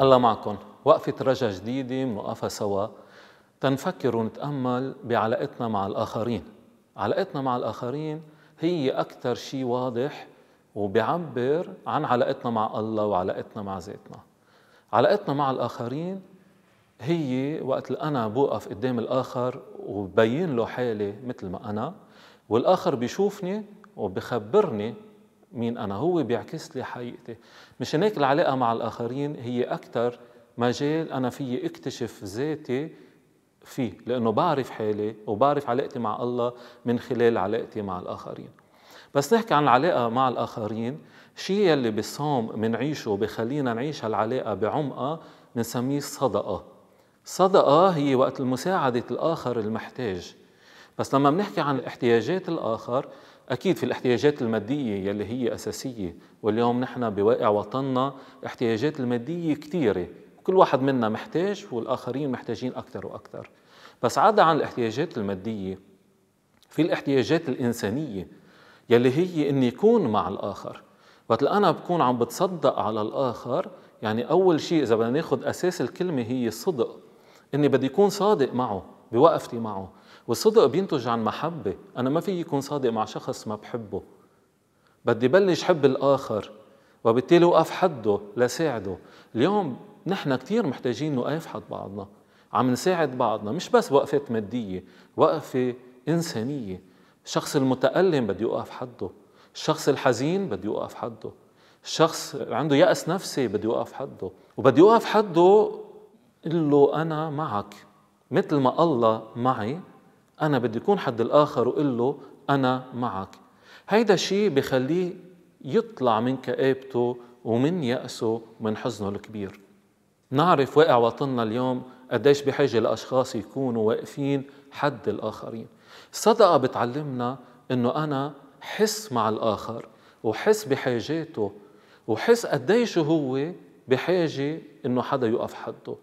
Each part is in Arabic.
الله معكم وقفة رجا جديدة منوقفها سوا تنفكر ونتأمل بعلاقتنا مع الآخرين علاقتنا مع الآخرين هي أكثر شيء واضح وبيعبر عن علاقتنا مع الله وعلاقتنا مع ذاتنا علاقتنا مع الآخرين هي وقت أنا بوقف قدام الآخر وببين له حالي مثل ما أنا والآخر بيشوفني وبخبرني مين أنا هو بيعكس لي حقيقتي مشان هيك العلاقة مع الآخرين هي أكثر مجال أنا فيي اكتشف ذاتي فيه لأنه بعرف حالي وبعرف علاقتي مع الله من خلال علاقتي مع الآخرين بس نحكي عن العلاقة مع الآخرين شيء يلي بالصوم منعيشه وبخلينا نعيش هالعلاقة بعمقها بنسميه الصدقة الصدقة هي وقت المساعدة الآخر المحتاج بس لما بنحكي عن احتياجات الآخر أكيد في الاحتياجات المادية يلي هي أساسية واليوم نحن بواقع وطننا احتياجات المادية كثيرة كل واحد منا محتاج والآخرين محتاجين أكثر وأكثر بس عدا عن الاحتياجات المادية في الاحتياجات الإنسانية يلي هي إني يكون مع الآخر وقت أنا بكون عم بتصدق على الآخر يعني أول شيء إذا بدنا ناخذ أساس الكلمة هي الصدق إني بدي أكون صادق معه بوقفتي معه والصدق بينتج عن محبة أنا ما في يكون صادق مع شخص ما بحبه بدي بلش حب الآخر وبالتالي وقف حده لساعده اليوم نحن كثير محتاجين نوقف حد بعضنا عم نساعد بعضنا مش بس وقفة مادية وقفة إنسانية الشخص المتألم بده يوقف حده الشخص الحزين بده يوقف حده الشخص عنده يأس نفسي بده يوقف حده وبدي يوقف حده قل له أنا معك مثل ما الله معي انا بدي يكون حد الاخر وقول له انا معك هيدا الشيء بخليه يطلع من كآبته ومن يأسه ومن حزنه الكبير نعرف واقع وطننا اليوم قديش بحاجة لأشخاص يكونوا واقفين حد الآخرين الصدقة بتعلمنا أنه أنا حس مع الآخر وحس بحاجاته وحس قديش هو بحاجة أنه حدا يقف حده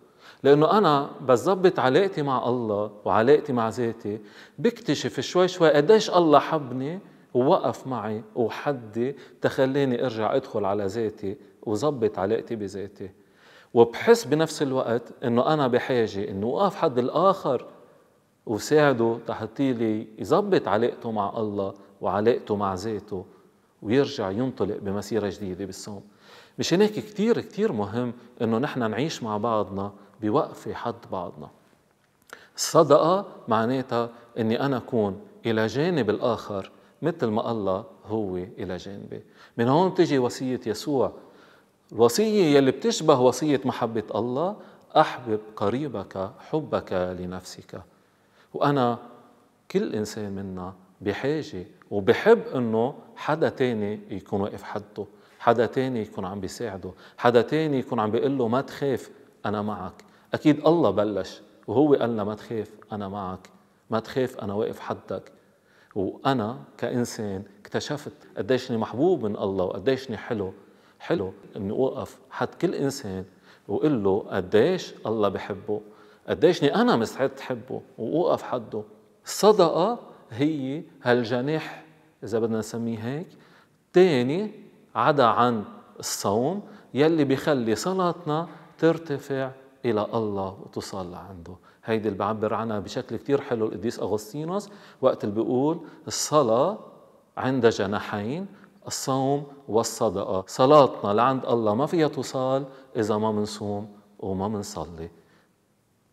لأنه أنا بظبط علاقتي مع الله وعلاقتي مع ذاتي بكتشف شوي شوي قديش الله حبني ووقف معي وحدي تخليني ارجع ادخل على ذاتي وظبط علاقتي بذاتي وبحس بنفس الوقت انه انا بحاجه انه اوقف حد الاخر وساعده تحطي لي يظبط علاقته مع الله وعلاقته مع ذاته ويرجع ينطلق بمسيره جديده بالصوم مشان هيك كثير كثير مهم انه نحن نعيش مع بعضنا بوقفة حد بعضنا الصدقة معناتها أني أنا أكون إلى جانب الآخر مثل ما الله هو إلى جانبي من هون تجي وصية يسوع الوصية يلي بتشبه وصية محبة الله أحبب قريبك حبك لنفسك وأنا كل إنسان منا بحاجة وبحب إنه حدا تاني يكون واقف حده حدا تاني يكون عم بيساعده حدا تاني يكون عم بيقول له ما تخاف أنا معك أكيد الله بلش وهو قال ما تخاف أنا معك ما تخاف أنا واقف حدك وأنا كإنسان اكتشفت قديشني محبوب من الله وقديشني حلو حلو إني أوقف حد كل إنسان وقل له قديش الله بحبه قديشني أنا مستعد تحبه وأوقف حده الصدقة هي هالجناح إذا بدنا نسميه هيك تاني عدا عن الصوم يلي بيخلي صلاتنا ترتفع إلى الله وتصل لعنده هيدي اللي بعبر عنها بشكل كتير حلو القديس أغسطينوس وقت اللي بيقول الصلاة عند جناحين الصوم والصدقة صلاتنا لعند الله ما فيها توصال إذا ما منصوم وما منصلي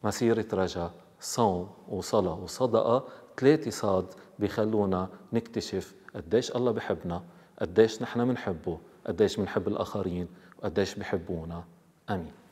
مسيرة رجاء صوم وصلاة وصدقة ثلاثة صاد بيخلونا نكتشف قديش الله بحبنا قديش نحن بنحبه قديش بنحب الآخرين وقديش بحبونا آمين